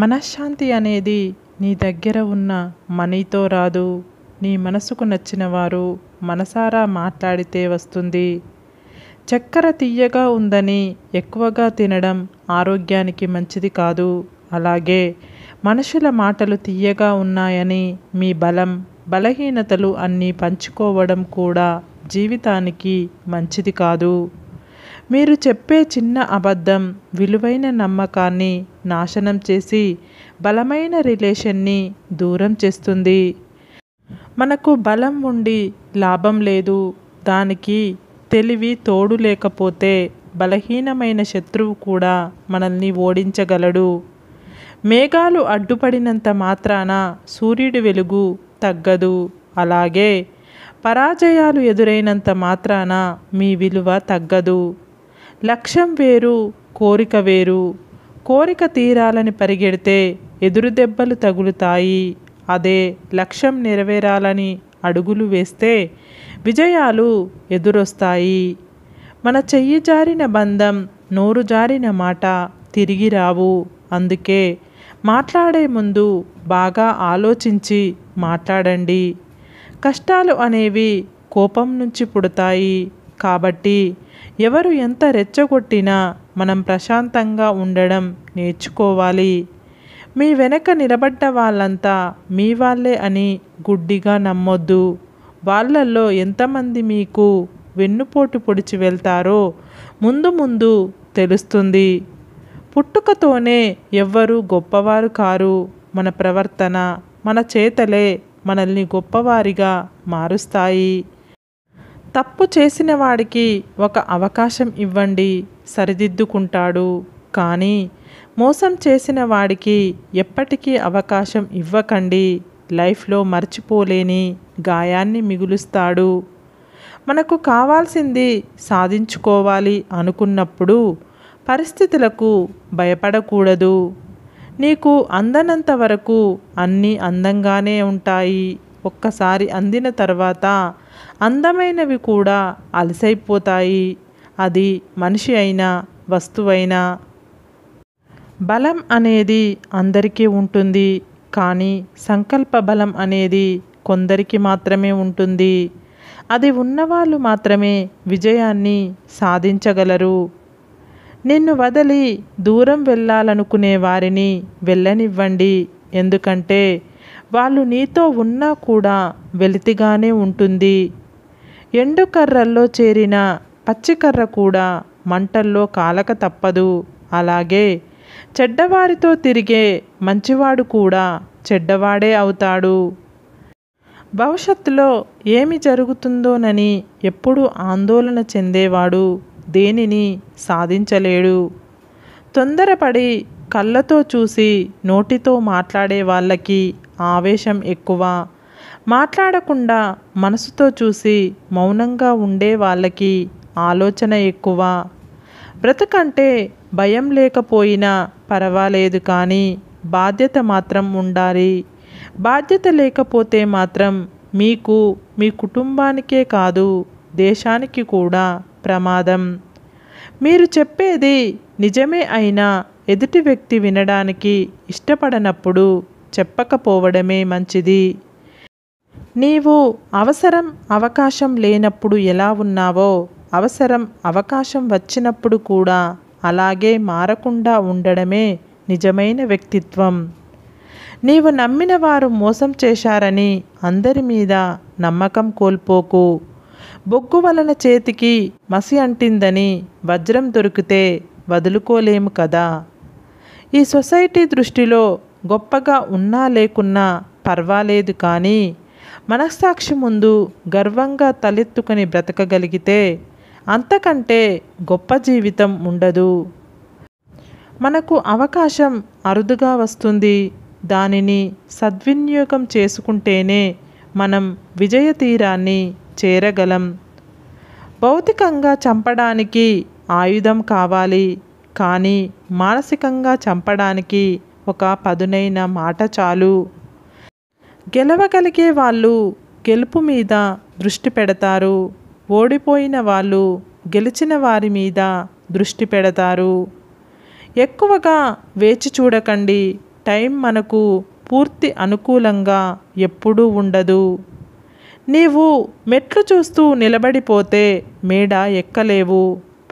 మనశ్శాంతి అనేది నీ దగ్గర ఉన్న మనీతో రాదు నీ మనసుకు నచ్చిన వారు మనసారా మాట్లాడితే వస్తుంది చక్కెర తీయగా ఉందని ఎక్కువగా తినడం ఆరోగ్యానికి మంచిది కాదు అలాగే మనుషుల మాటలు తీయగా ఉన్నాయని మీ బలం బలహీనతలు అన్నీ పంచుకోవడం కూడా జీవితానికి మంచిది కాదు మీరు చెప్పే చిన్న అబద్ధం విలువైన నమ్మకాన్ని నాశనం చేసి బలమైన రిలేషన్ని దూరం చేస్తుంది మనకు బలం ఉండి లాభం లేదు దానికి తెలివి తోడు లేకపోతే బలహీనమైన శత్రువు కూడా మనల్ని ఓడించగలడు మేఘాలు అడ్డుపడినంత మాత్రాన సూర్యుడి వెలుగు తగ్గదు అలాగే పరాజయాలు ఎదురైనంత మాత్రాన మీ విలువ తగ్గదు లక్ష్యం వేరు కోరిక వేరు కోరిక తీరాలని పరిగెడితే ఎదురు దెబ్బలు తగులుతాయి అదే లక్ష్యం నెరవేరాలని అడుగులు వేస్తే విజయాలు ఎదురొస్తాయి మన చెయ్యి జారిన బంధం నోరు జారిన మాట తిరిగి రావు అందుకే మాట్లాడే ముందు బాగా ఆలోచించి మాట్లాడండి కష్టాలు అనేవి కోపం నుంచి పుడతాయి కాబట్టి ఎవరు ఎంత రెచ్చగొట్టినా మనం ప్రశాంతంగా ఉండడం నేర్చుకోవాలి మీ వెనక నిలబడ్డ వాళ్ళంతా మీ వాళ్ళే అని గుడ్డిగా నమ్మొద్దు వాళ్ళల్లో ఎంతమంది మీకు వెన్నుపోటు పొడిచి వెళ్తారో ముందు ముందు తెలుస్తుంది పుట్టుకతోనే ఎవ్వరూ గొప్పవారు కారు మన ప్రవర్తన మన చేతలే మనల్ని గొప్పవారిగా మారుస్తాయి తప్పు చేసిన వాడికి ఒక అవకాశం ఇవ్వండి సరిదిద్దుకుంటాడు కానీ మోసం చేసిన వాడికి ఎప్పటికీ అవకాశం ఇవ్వకండి లైఫ్లో మర్చిపోలేని గాయాన్ని మిగులుస్తాడు మనకు కావాల్సింది సాధించుకోవాలి అనుకున్నప్పుడు పరిస్థితులకు భయపడకూడదు నీకు అందనంత వరకు అన్నీ అందంగానే ఉంటాయి ఒక్కసారి అందిన తర్వాత అందమైనవి కూడా అలసైపోతాయి అది మనిషి అయినా వస్తువైనా బలం అనేది అందరికీ ఉంటుంది కానీ సంకల్ప బలం అనేది కొందరికి మాత్రమే ఉంటుంది అది ఉన్నవాళ్ళు మాత్రమే విజయాన్ని సాధించగలరు నిన్ను వదిలి దూరం వెళ్ళాలనుకునే వారిని వెళ్ళనివ్వండి ఎందుకంటే వాళ్ళు నీతో ఉన్నా కూడా వెలితిగానే ఉంటుంది ఎండుకర్రల్లో చేరిన పచ్చికర్ర కూడా మంటల్లో కాలక తప్పదు అలాగే చెడ్డవారితో తిరిగే మంచివాడు కూడా చెడ్డవాడే అవుతాడు భవిష్యత్తులో ఏమి జరుగుతుందోనని ఎప్పుడూ ఆందోళన చెందేవాడు దేనిని సాధించలేడు తొందరపడి కళ్ళతో చూసి నోటితో మాట్లాడే వాళ్ళకి ఆవేశం ఎక్కువ మాట్లాడకుండా మనసుతో చూసి మౌనంగా ఉండే వాళ్ళకి ఆలోచన ఎక్కువ బ్రతకంటే భయం లేకపోయినా పర్వాలేదు కానీ బాధ్యత మాత్రం ఉండాలి బాధ్యత లేకపోతే మాత్రం మీకు మీ కుటుంబానికే కాదు దేశానికి కూడా ప్రమాదం మీరు చెప్పేది నిజమే అయినా ఎదుటి వ్యక్తి వినడానికి ఇష్టపడనప్పుడు చెప్పకపోవడమే మంచిది నీవు అవసరం అవకాశం లేనప్పుడు ఎలా ఉన్నావో అవసరం అవకాశం వచ్చినప్పుడు కూడా అలాగే మారకుండా ఉండడమే నిజమైన వ్యక్తిత్వం నీవు నమ్మిన వారు మోసం చేశారని అందరి మీద నమ్మకం కోల్పోకు బొగ్గు వలన చేతికి మసి అంటిందని వజ్రం దొరికితే వదులుకోలేము కదా ఈ సొసైటీ దృష్టిలో గొప్పగా ఉన్నా లేకున్నా పర్వాలేదు కానీ మనస్సాక్షి ముందు గర్వంగా తలెత్తుకొని బ్రతకగలిగితే అంతకంటే గొప్ప జీవితం ఉండదు మనకు అవకాశం అరుదుగా వస్తుంది దానిని సద్వినియోగం చేసుకుంటేనే మనం విజయ తీరాన్ని చేరగలం భౌతికంగా చంపడానికి ఆయుధం కావాలి కానీ మానసికంగా చంపడానికి ఒక పదునైన మాట చాలు గెలవగలిగే వాళ్ళు గెలుపు మీద దృష్టి పెడతారు ఓడిపోయిన వాళ్ళు గెలిచిన వారి మీద దృష్టి పెడతారు ఎక్కువగా వేచి చూడకండి టైం మనకు పూర్తి అనుకూలంగా ఎప్పుడూ ఉండదు నీవు మెట్లు చూస్తూ నిలబడిపోతే మేడ ఎక్కలేవు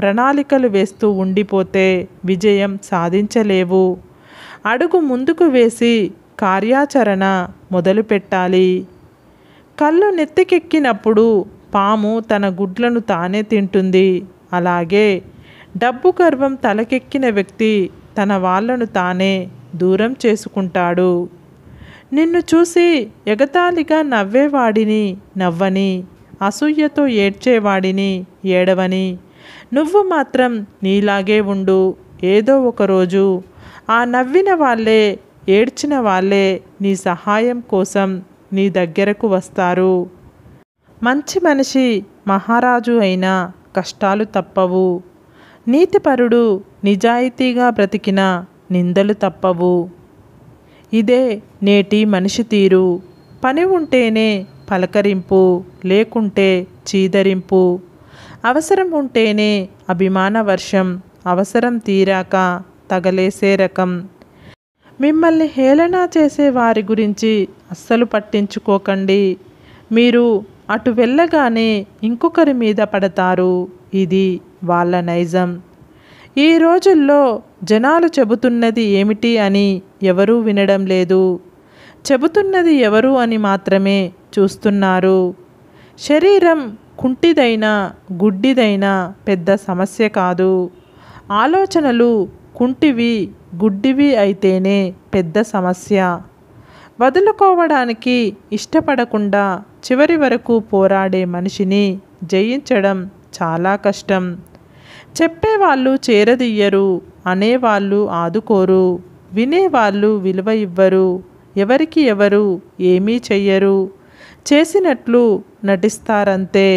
ప్రణాళికలు వేస్తూ ఉండిపోతే విజయం సాధించలేవు అడుగు ముందుకు వేసి కార్యాచరణ మొదలుపెట్టాలి కళ్ళు నెత్తికెక్కినప్పుడు పాము తన గుడ్లను తానే తింటుంది అలాగే డబ్బు గర్వం తలకెక్కిన వ్యక్తి తన వాళ్లను తానే దూరం చేసుకుంటాడు నిన్ను చూసి ఎగతాళిగా నవ్వేవాడిని నవ్వని అసూయతో ఏడ్చేవాడిని ఏడవని నువ్వు మాత్రం నీలాగే ఉండు ఏదో ఒకరోజు ఆ నవ్విన వాళ్ళే ఏడ్చిన వాళ్ళే నీ సహాయం కోసం నీ దగ్గరకు వస్తారు మంచి మనిషి మహారాజు అయినా కష్టాలు తప్పవు నీతిపరుడు నిజాయితీగా బ్రతికిన నిందలు తప్పవు ఇదే నేటి మనిషి తీరు పని ఉంటేనే పలకరింపు లేకుంటే చీదరింపు అవసరం ఉంటేనే అభిమాన వర్షం అవసరం తీరాక తగలేసే రకం మిమ్మల్ని హేళన చేసే వారి గురించి అస్సలు పట్టించుకోకండి మీరు అటు వెళ్ళగానే ఇంకొకరి మీద పడతారు ఇది వాళ్ళ నైజం ఈ రోజుల్లో జనాలు చెబుతున్నది ఏమిటి అని ఎవరూ వినడం లేదు చెబుతున్నది ఎవరు అని మాత్రమే చూస్తున్నారు శరీరం కుంటిదైనా గుడ్డిదైనా పెద్ద సమస్య కాదు ఆలోచనలు కుంటివి గుడ్డివి అయితేనే పెద్ద సమస్య వదులుకోవడానికి ఇష్టపడకుండా చివరి వరకు పోరాడే మనిషిని జయించడం చాలా కష్టం చెప్పేవాళ్ళు చేరదీయరు అనేవాళ్ళు ఆదుకోరు వినేవాళ్ళు విలువ ఇవ్వరు ఎవరికి ఎవరు ఏమీ చెయ్యరు చేసినట్లు నటిస్తారంతే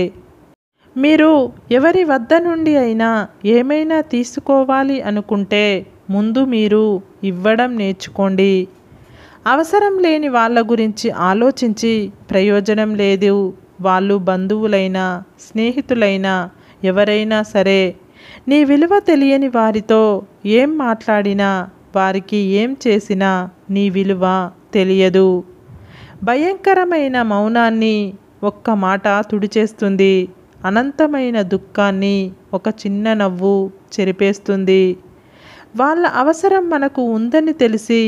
మీరు ఎవరి వద్ద నుండి అయినా ఏమైనా తీసుకోవాలి అనుకుంటే ముందు మీరు ఇవ్వడం నేర్చుకోండి అవసరం లేని వాళ్ళ గురించి ఆలోచించి ప్రయోజనం లేదు వాళ్ళు బంధువులైనా స్నేహితులైనా ఎవరైనా సరే నీ విలువ తెలియని వారితో ఏం మాట్లాడినా వారికి ఏం చేసినా నీ విలువ తెలియదు భయంకరమైన మౌనాన్ని ఒక్క మాట తుడిచేస్తుంది అనంతమైన దుఃఖాన్ని ఒక చిన్న నవ్వు చెరిపేస్తుంది వాళ్ళ అవసరం మనకు ఉందని తెలిసి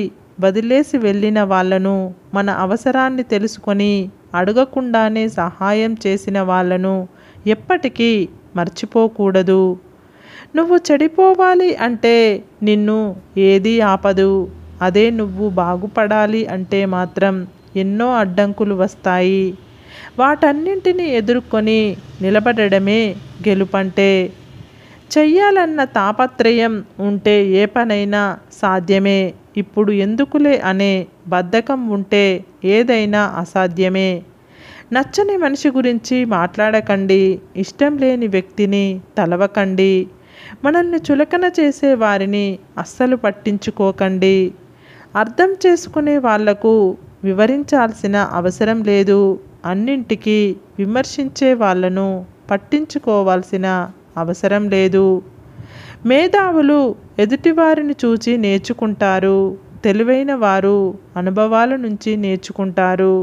వదిలేసి వెళ్ళిన వాళ్ళను మన అవసరాన్ని తెలుసుకొని అడగకుండానే సహాయం చేసిన వాళ్ళను ఎప్పటికీ మర్చిపోకూడదు నువ్వు చెడిపోవాలి అంటే నిన్ను ఏది ఆపదు అదే నువ్వు బాగుపడాలి అంటే మాత్రం ఎన్నో అడ్డంకులు వస్తాయి వాటన్నింటినీ ఎదుర్కొని నిలబడమే గెలుపంటే చెయ్యాలన్న తాపత్రయం ఉంటే ఏ పనైనా సాధ్యమే ఇప్పుడు ఎందుకులే అనే బద్ధకం ఉంటే ఏదైనా అసాధ్యమే నచ్చని మనిషి గురించి మాట్లాడకండి ఇష్టం లేని వ్యక్తిని తలవకండి మనల్ని చులకన చేసే వారిని అస్సలు పట్టించుకోకండి అర్థం చేసుకునే వాళ్లకు వివరించాల్సిన అవసరం లేదు అన్నింటికీ విమర్శించే వాళ్లను పట్టించుకోవాల్సిన అవసరం లేదు మేధావులు ఎదుటివారిని చూచి నేర్చుకుంటారు తెలివైన వారు అనుభవాల నుంచి నేర్చుకుంటారు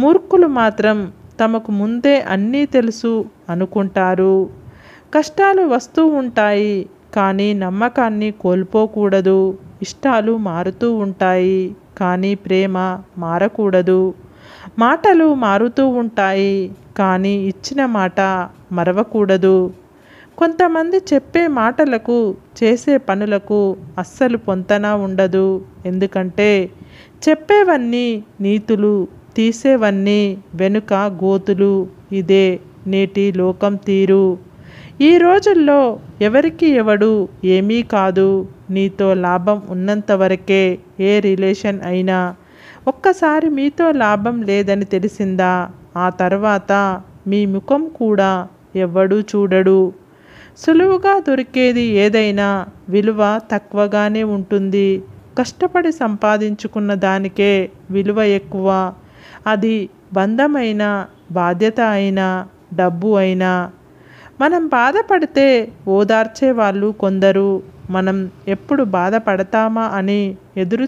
మూర్ఖులు మాత్రం తమకు ముందే అన్నీ తెలుసు అనుకుంటారు కష్టాలు వస్తూ ఉంటాయి కానీ నమ్మకాన్ని కోల్పోకూడదు ఇష్టాలు మారుతూ ఉంటాయి కానీ ప్రేమ మారకూడదు మాటలు మారుతూ ఉంటాయి కానీ ఇచ్చిన మాట మరవకూడదు కొంతమంది చెప్పే మాటలకు చేసే పనులకు అస్సలు పొంతన ఉండదు ఎందుకంటే చెప్పేవన్నీ నీతులు తీసేవన్నీ వెనుక గోతులు ఇదే నేటి లోకం తీరు ఈ రోజుల్లో ఎవరికి ఎవడు ఏమీ కాదు నీతో లాభం ఉన్నంతవరకే ఏ రిలేషన్ అయినా ఒక్కసారి మీతో లాభం లేదని తెలిసిందా ఆ తర్వాత మీ ముఖం కూడా ఎవ్వడూ చూడడు సులువుగా దొరికేది ఏదైనా విలువ తక్కువగానే ఉంటుంది కష్టపడి సంపాదించుకున్న దానికే విలువ ఎక్కువ అది బంధమైన బాధ్యత అయినా డబ్బు అయినా మనం బాధపడితే ఓదార్చే వాళ్ళు కొందరు మనం ఎప్పుడు బాధపడతామా అని ఎదురు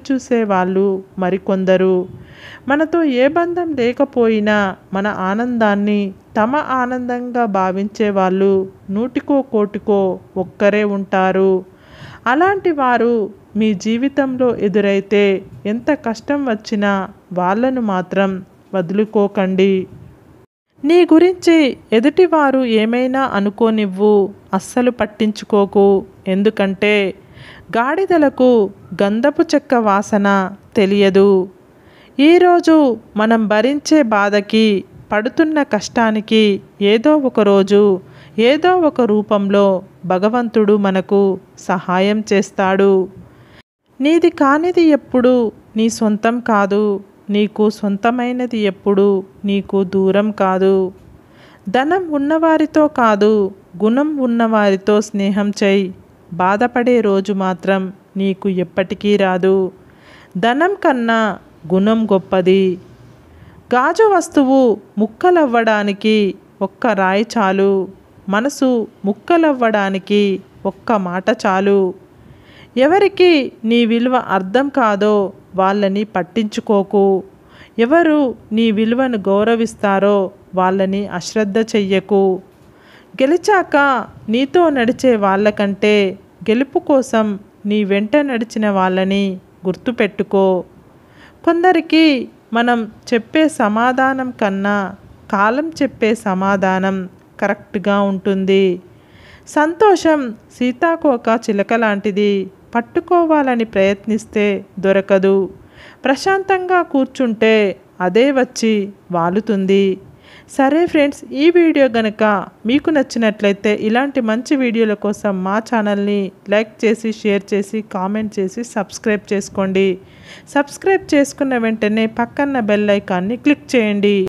వాళ్ళు మరికొందరు మనతో ఏ బంధం లేకపోయినా మన ఆనందాన్ని తమ ఆనందంగా భావించే వాళ్ళు నూటికో కోటికో ఒక్కరే ఉంటారు అలాంటి వారు మీ జీవితంలో ఎదురైతే ఎంత కష్టం వచ్చినా వాళ్ళను మాత్రం వదులుకోకండి నీ గురించి ఎదుటివారు ఏమైనా అనుకోనివ్వు అస్సలు పట్టించుకోకు ఎందుకంటే గాడిదలకు గంధపు చెక్క వాసన తెలియదు ఈరోజు మనం భరించే బాధకి పడుతున్న కష్టానికి ఏదో ఒక రోజు ఏదో ఒక రూపంలో భగవంతుడు మనకు సహాయం చేస్తాడు నీది కానిది ఎప్పుడు నీ సొంతం కాదు నీకు సొంతమైనది ఎప్పుడు నీకు దూరం కాదు ధనం ఉన్నవారితో కాదు గుణం ఉన్నవారితో స్నేహం చేయి బాధపడే రోజు మాత్రం నీకు ఎప్పటికీ రాదు ధనం కన్నా గుణం గొప్పది గాజు వస్తువు ముక్కలవ్వడానికి ఒక్క రాయి చాలు మనసు ముక్కలవ్వడానికి ఒక్క మాట చాలు ఎవరికి నీ విలువ అర్థం కాదో వాళ్ళని పట్టించుకోకు ఎవరు నీ విలువను గౌరవిస్తారో వాళ్ళని అశ్రద్ధ చెయ్యకు గెలిచాక నీతో నడిచే వాళ్ళకంటే గెలుపు కోసం నీ వెంట నడిచిన వాళ్ళని గుర్తుపెట్టుకో కొందరికి మనం చెప్పే సమాధానం కన్నా కాలం చెప్పే సమాధానం కరెక్ట్గా ఉంటుంది సంతోషం సీతాకోక చిలక లాంటిది పట్టుకోవాలని ప్రయత్నిస్తే దొరకదు ప్రశాంతంగా కూర్చుంటే అదే వచ్చి వాలుతుంది సరే ఫ్రెండ్స్ ఈ వీడియో గనక మీకు నచ్చినట్లయితే ఇలాంటి మంచి వీడియోల కోసం మా ఛానల్ని లైక్ చేసి షేర్ చేసి కామెంట్ చేసి సబ్స్క్రైబ్ చేసుకోండి సబ్స్క్రైబ్ చేసుకున్న వెంటనే పక్కన్న బెల్ ఐకాన్ని క్లిక్ చేయండి